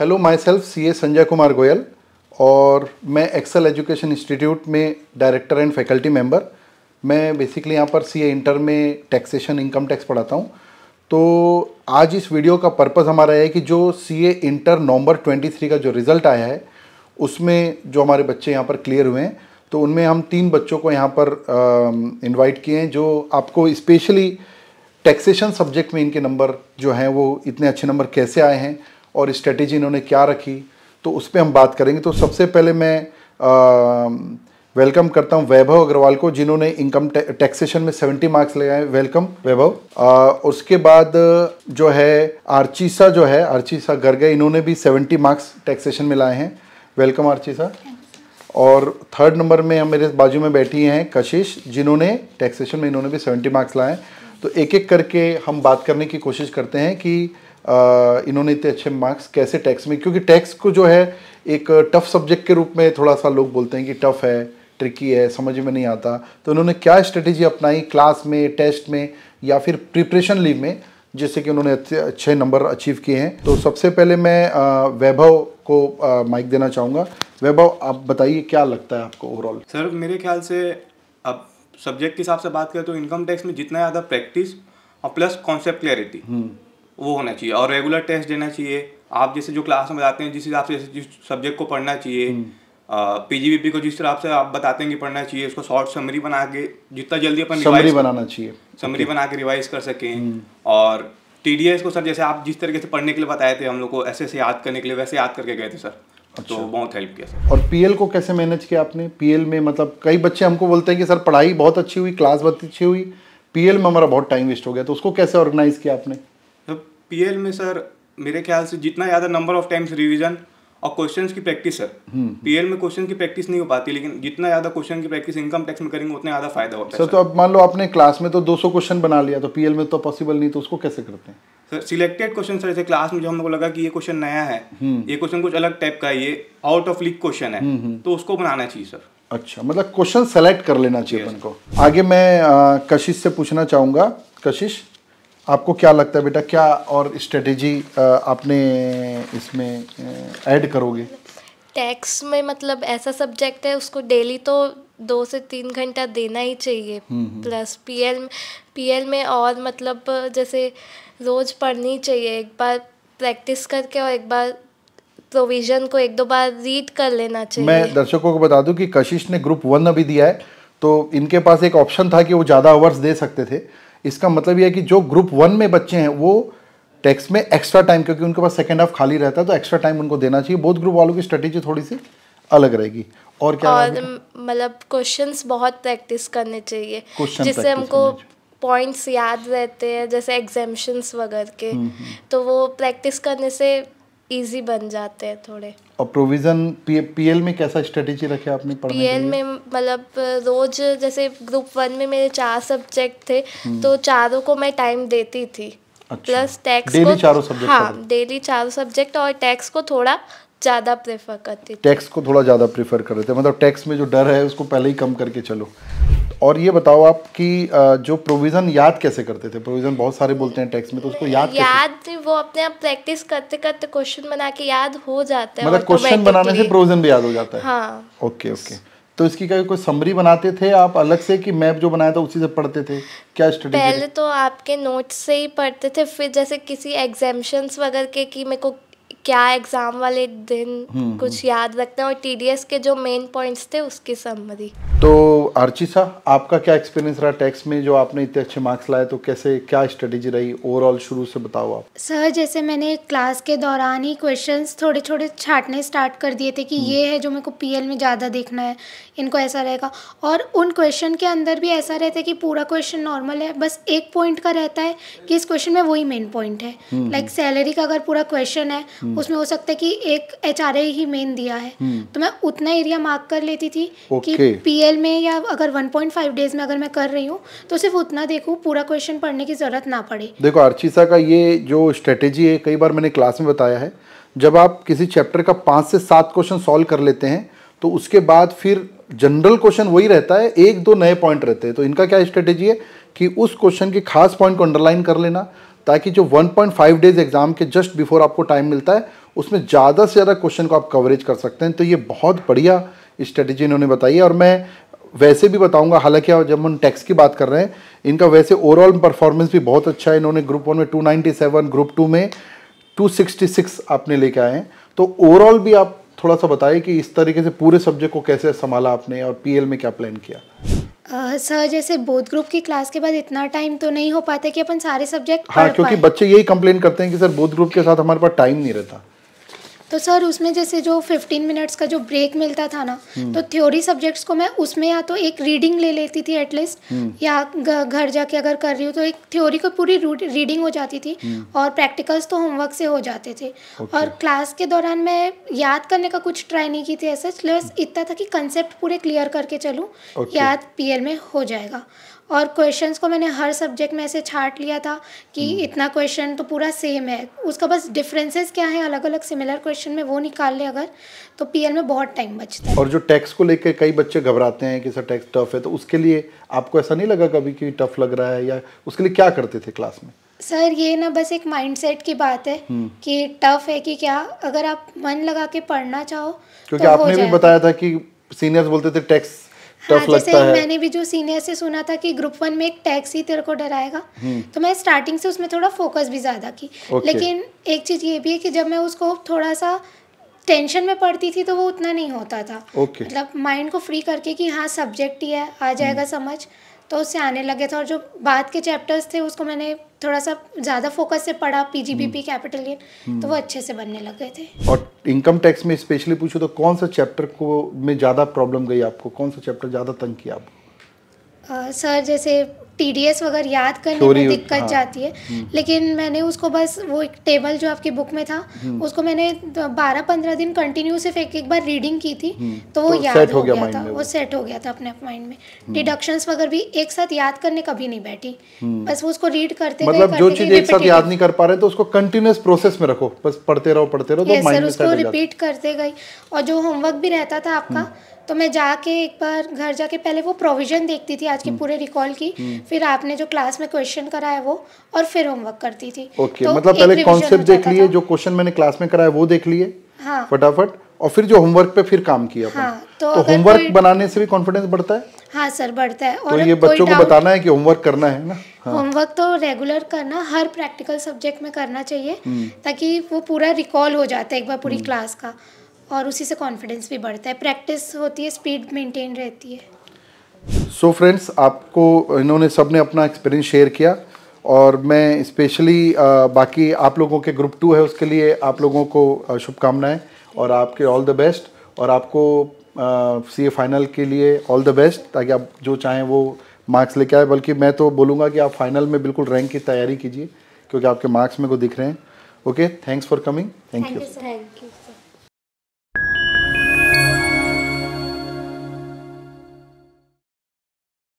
Hello my self C A Sanjay Kumar Goyal और मैं excel education institute में डायरेक्टर एंड फैकल्टी मेंबर मैं बेसिकली यहाँ पर सी ए इंटर में टैक्सेशन इनकम टैक्स पढ़ाता हूँ तो आज इस वीडियो का पर्पज़ हमारा है कि जो सी ए इंटर नवंबर 23 का जो रिज़ल्ट आया है उसमें जो हमारे बच्चे यहाँ पर क्लियर हुए हैं तो उनमें हम तीन बच्चों को यहाँ पर इन्वाइट किए हैं जो आपको स्पेशली टैक्सेशन सब्जेक्ट में इनके नंबर जो हैं वो इतने अच्छे नंबर कैसे आए हैं और स्ट्रेटेजी इन्होंने क्या रखी तो उस पर हम बात करेंगे तो सबसे पहले मैं आ, वेलकम करता हूं वैभव अग्रवाल को जिन्होंने इनकम टैक्सेशन में 70 मार्क्स लगाए वेलकम वैभव उसके बाद जो है आर्चीसा जो है आर्चीसा गर्गे इन्होंने भी 70 मार्क्स टैक्सेशन में लाए हैं वेलकम आर्चीसा और थर्ड नंबर में हम मेरे बाजू में बैठी हैं कशिश जिन्होंने टैक्सेशन में इन्होंने भी सेवेंटी मार्क्स लाए हैं तो एक एक करके हम बात करने की कोशिश करते हैं कि इन्होंने इतने अच्छे मार्क्स कैसे टैक्स में क्योंकि टैक्स को जो है एक टफ़ सब्जेक्ट के रूप में थोड़ा सा लोग बोलते हैं कि टफ़ है ट्रिकी है समझ में नहीं आता तो उन्होंने क्या स्ट्रेटेजी अपनाई क्लास में टेस्ट में या फिर प्रिपरेशन लीव में जिससे कि उन्होंने अच्छे नंबर अचीव किए हैं तो सबसे पहले मैं वैभव को माइक देना चाहूँगा वैभव आप बताइए क्या लगता है आपको ओवरऑल सर मेरे ख्याल से अब सब्जेक्ट के हिसाब से बात करें तो इनकम टैक्स में जितना ज़्यादा प्रैक्टिस और प्लस कॉन्सेप्ट क्लैरिटी वो होना चाहिए और रेगुलर टेस्ट देना चाहिए आप जैसे जो क्लास में बताते हैं जिस हिसाब से जिस सब्जेक्ट को पढ़ना चाहिए पीजीबीपी हम्म। को जिस तरह से आप बताते हैं कि पढ़ना चाहिए उसको शॉर्ट समरी बना के जितना जल्दी अपन समरी बनाना चाहिए समरी बना के रिवाइज कर सकें हम्म। और टी को सर जैसे आप जिस तरीके से पढ़ने के लिए बताए थे हम लोग को ऐसे ऐसे याद करने के लिए वैसे याद करके गए थे सर तो अच्छा। तो बहुत हेल्प किया सर और पीएल को कैसे मैनेज किया आपने पीएल में मतलब कई बच्चे हमको बोलते हैं कि सर पढ़ाई बहुत अच्छी हुई क्लास बहुत अच्छी हुई पीएल में हमारा बहुत टाइम वेस्ट हो गया तो उसको कैसे ऑर्गेनाइज किया आपने पीएल तो में सर मेरे ख्याल से जितना ज़्यादा नंबर ऑफ टाइम्स रिविजन और क्वेश्चन की प्रैक्टिस सर पीएल में क्वेश्चन की प्रैक्टिस नहीं हो पाती लेकिन जितना ज्यादा क्वेश्चन की प्रैक्टिस इनकम टैक्स में करेंगे उतना ज्यादा फायदा होता है सर तो अब मान लो आपने क्लास में तो 200 क्वेश्चन बना लिया तो पीएल में तो पॉसिबल नहीं तो उसको कैसे करते हैं सिलेक्टेड क्वेश्चन सर ऐसे क्लास में जो हम लोग लगा कि ये क्वेश्चन नया है हम्म। ये क्वेश्चन कुछ अलग टाइप का है ये आउट ऑफ लीक क्वेश्चन है हम्म, हम्म। तो उसको बनाना चाहिए सर अच्छा मतलब क्वेश्चन सेलेक्ट कर लेना चाहिए अपन को आगे मैं आ, कशिश से पूछना चाहूँगा कशिश आपको क्या लगता है बेटा क्या और स्ट्रेटेजी आपने इसमें ऐड करोगे टैक्स में मतलब ऐसा सब्जेक्ट है उसको डेली तो दो से तीन घंटा देना ही चाहिए हम्म, हम्म। प्लस पीएल पीएल में और मतलब जैसे रोज़ पढ़नी चाहिए एक बार प्रैक्टिस करके और एक बार प्रोविजन को एक दो बार रीड कर लेना चाहिए मैं दर्शकों को बता दूं कि कशिश ने ग्रुप वन अभी दिया है तो इनके पास एक ऑप्शन था कि वो ज़्यादा आवर्स दे सकते थे इसका मतलब यह है कि जो ग्रुप वन में बच्चे हैं वो टेक्स में एक्स्ट्रा टाइम क्योंकि उनके पास सेकेंड हाफ खाली रहता है तो एक्स्ट्रा टाइम उनको देना चाहिए बोध ग्रुप वालों की स्ट्रेटेजी थोड़ी सी अलग रहेगी और क्या और मतलब क्वेश्चंस बहुत प्रैक्टिस करने चाहिए जिससे हमको पॉइंट्स याद रहते हैं जैसे एग्जाम्शंस वगैरह के हम्म, हम्म। तो वो प्रैक्टिस करने से इजी बन जाते हैं थोड़े और प्रोविज़न पीएल में कैसा स्ट्रेटेजी रखे आपने पढ़ने पीएल में मतलब रोज जैसे ग्रुप वन में मेरे चार सब्जेक्ट थे हम्म। तो चारों को मैं टाइम देती थी अच्छा, प्लस टैक्स को चारों सब्जेक्ट हाँ डेली चारों सब्जेक्ट और टैक्स को थोड़ा ज़्यादा प्रेफर करती थी टैक्स को थोड़ा ज़्यादा प्रेफर कर रहे थे मतलब टैक्स में जो डर है उसको पहले ही कम करके चलो और ये बताओ आप कि जो प्रोविज़न याद कैसे करते थे प्रोविज़न बहुत सारे बोलते हैं टैक्स में तो उसको याद याद कैसे? वो अपने आप प्रैक्टिस करते करते क्वेश्चन बना के याद हो जाता है मतलब क्वेश्चन बनाने से प्रोविज़न भी याद हो जाता है हाँ ओके ओके तो इसकी क्या कोई समरी बनाते थे आप अलग से कि मैप जो बनाया था उसी से पढ़ते थे क्या स्टडी पहले तो आपके नोट्स से ही पढ़ते थे फिर जैसे किसी एग्जामेशन वगैरह के कि मेरे को क्या एग्जाम वाले दिन हम्म, कुछ हम्म। याद रखते हैं और टीडीएस के जो मेन पॉइंट्स थे उसकी समरी तो अर्चिसा आपका क्या एक्सपीरियंस रहा टैक्स में जो आपने इतने अच्छे मार्क्स लाए तो कैसे क्या स्ट्रेटेजी रही ओवरऑल शुरू से बताओ आप सर जैसे मैंने क्लास के दौरान ही क्वेश्चन थोड़े थोड़े छाटने स्टार्ट कर दिए थे कि हम्म। ये है जो मेरे को पी में ज़्यादा देखना है इनको ऐसा रहेगा और उन क्वेश्चन के अंदर भी ऐसा रहता है कि पूरा क्वेश्चन नॉर्मल है बस एक पॉइंट का रहता है कि इस क्वेश्चन में वही मेन पॉइंट है लाइक हम्म, सैलरी हम्म। का अगर पूरा क्वेश्चन है उसमें हो सकता है कि एक एच ही मेन दिया है तो मैं उतना एरिया मार्क कर लेती थी कि पी में या अगर 1.5 डेज में अगर मैं कर रही हूँ तो सिर्फ उतना देखूँ पूरा क्वेश्चन पढ़ने की ज़रूरत ना पड़े देखो अर्चिसा का ये जो स्ट्रेटेजी है कई बार मैंने क्लास में बताया है जब आप किसी चैप्टर का पाँच से सात क्वेश्चन सॉल्व कर लेते हैं तो उसके बाद फिर जनरल क्वेश्चन वही रहता है एक दो नए पॉइंट रहते हैं तो इनका क्या स्ट्रेटेजी है कि उस क्वेश्चन के खास पॉइंट को अंडरलाइन कर लेना ताकि जो 1.5 डेज एग्जाम के जस्ट बिफोर आपको टाइम मिलता है उसमें ज़्यादा से ज़्यादा क्वेश्चन को आप कवरेज कर सकते हैं तो ये बहुत बढ़िया स्ट्रेटेजी इन्होंने बताई है और मैं वैसे भी बताऊंगा हालांकि जब हम टैक्स की बात कर रहे हैं इनका वैसे ओवरऑल परफॉर्मेंस भी बहुत अच्छा है इन्होंने ग्रुप वन में 297 ग्रुप टू में 266 आपने लेके आए हैं तो ओवरऑल भी आप थोड़ा सा बताइए कि इस तरीके से पूरे सब्जेक्ट को कैसे संभाला आपने और पी में क्या प्लान किया सर uh, जैसे बोध ग्रुप की क्लास के बाद इतना टाइम तो नहीं हो पाता कि अपन सारे सब्जेक्ट हाँ क्योंकि बच्चे यही कंप्लेन करते हैं कि सर बोध ग्रुप के साथ हमारे पास टाइम नहीं रहता तो सर उसमें जैसे जो फिफ्टीन मिनट्स का जो ब्रेक मिलता था ना हम्म। तो थ्योरी सब्जेक्ट्स को मैं उसमें या तो एक रीडिंग ले लेती थी एटलीस्ट हम्म। या घर जाके अगर कर रही हूँ तो एक थ्योरी को पूरी रीडिंग हो जाती थी हम्म। और प्रैक्टिकल्स तो होमवर्क से हो जाते थे और क्लास के दौरान मैं याद करने का कुछ ट्राई नहीं की थी ऐसा बस इतना था कि कंसेप्ट पूरे क्लियर करके चलूँ याद पी में हो जाएगा और क्वेश्चंस को मैंने हर सब्जेक्ट में ऐसे छाट लिया था कि हम्म। इतना क्वेश्चन तो पूरा सेम है उसका बस डिफरेंसेस क्या है अलग अलग सिमिलर क्वेश्चन में वो निकाल ले अगर तो पीएल में बहुत टाइम बचता है और जो टैक्स को लेकर कई बच्चे घबराते हैं कि सर टैक्स टफ है तो उसके लिए आपको ऐसा नहीं लगा कभी कि टफ लग रहा है या उसके लिए क्या करते थे क्लास में सर ये ना बस एक माइंडसेट की बात है हम्म। कि टफ है कि क्या अगर आप मन लगा के पढ़ना चाहो क्योंकि तो आपने भी बताया था कि सीनियर्स बोलते थे टैक्स हाँ, लगता मैंने भी जो सीनियर से सुना था कि ग्रुप वन में एक टैक्स ही तेरे को डराएगा हम्म। तो मैं स्टार्टिंग से उसमें थोड़ा फोकस भी ज़्यादा की लेकिन एक चीज़ ये भी है कि जब मैं उसको थोड़ा सा टेंशन में पड़ती थी तो वो उतना नहीं होता था मतलब माइंड को फ्री करके कि हाँ सब्जेक्ट ही है आ जाएगा हम्म। समझ तो उससे आने लगे थे और जो बाद के चैप्टर्स थे उसको मैंने थोड़ा सा ज़्यादा फोकस से पढ़ा पी जी पी कैपिटल तो वो हम्म। अच्छे से बनने लग गए थे और इनकम टैक्स में स्पेशली पूछो तो कौन सा चैप्टर को में ज़्यादा प्रॉब्लम गई आपको कौन सा चैप्टर ज़्यादा तंग किया आपको सर uh, जैसे टीडीएस वगैरह याद करने में दिक्कत हाँ। जाती है हम्म। लेकिन मैंने उसको बस वो एक टेबल जो आपकी बुक में था हम्म। उसको मैंने बारह पंद्रह दिन कंटिन्यू सिर्फ एक एक बार रीडिंग की थी हम्म। तो वो तो याद हो गया, गया था वो सेट हो गया था अपने माइंड में डिडक्शंस वगैरह भी एक साथ याद करने कभी नहीं बैठी बस वो उसको रीड करते मतलब जो चीज एक साथ याद नहीं कर पा रहे तो उसको कंटिन्यूस प्रोसेस में रखो बस पढ़ते रहो पढ़ते रहो सर तो उसको रिपीट करते गई और जो होमवर्क भी रहता था आपका तो मैं जाके एक बार घर जाके पहले वो प्रोविजन देखती थी आज के हम्म। पूरे रिकॉल की हम्म। फिर आपने जो क्लास में क्वेश्चन कराया वो और फिर होमवर्क करती थी ओके तो मतलब पहले कॉन्सेप्ट देख लिए जो क्वेश्चन मैंने क्लास में कराया वो देख लिए हाँ फटाफट और फिर जो होमवर्क पे फिर काम किया हाँ, तो, तो होमवर्क बनाने से भी कॉन्फिडेंस बढ़ता है हाँ सर बढ़ता है तो और तो ये बच्चों को बताना है कि होमवर्क करना है ना हाँ। होमवर्क तो रेगुलर करना हर प्रैक्टिकल सब्जेक्ट में करना चाहिए हम्म। ताकि वो पूरा रिकॉल हो जाता है एक बार पूरी क्लास का और उसी से कॉन्फिडेंस भी बढ़ता है प्रैक्टिस होती है स्पीड मेंटेन रहती है सो so फ्रेंड्स आपको इन्होंने सब ने अपना एक्सपीरियंस शेयर किया और मैं स्पेशली बाकी आप लोगों के ग्रुप टू है उसके लिए आप लोगों को शुभकामनाएं और आपके ऑल द बेस्ट और आपको सी ए फाइनल के लिए ऑल द बेस्ट ताकि आप जो चाहें वो मार्क्स लेके आए बल्कि मैं तो बोलूँगा कि आप फाइनल में बिल्कुल रैंक की तैयारी कीजिए क्योंकि आपके मार्क्स में को दिख रहे हैं okay thanks for coming thank you thank you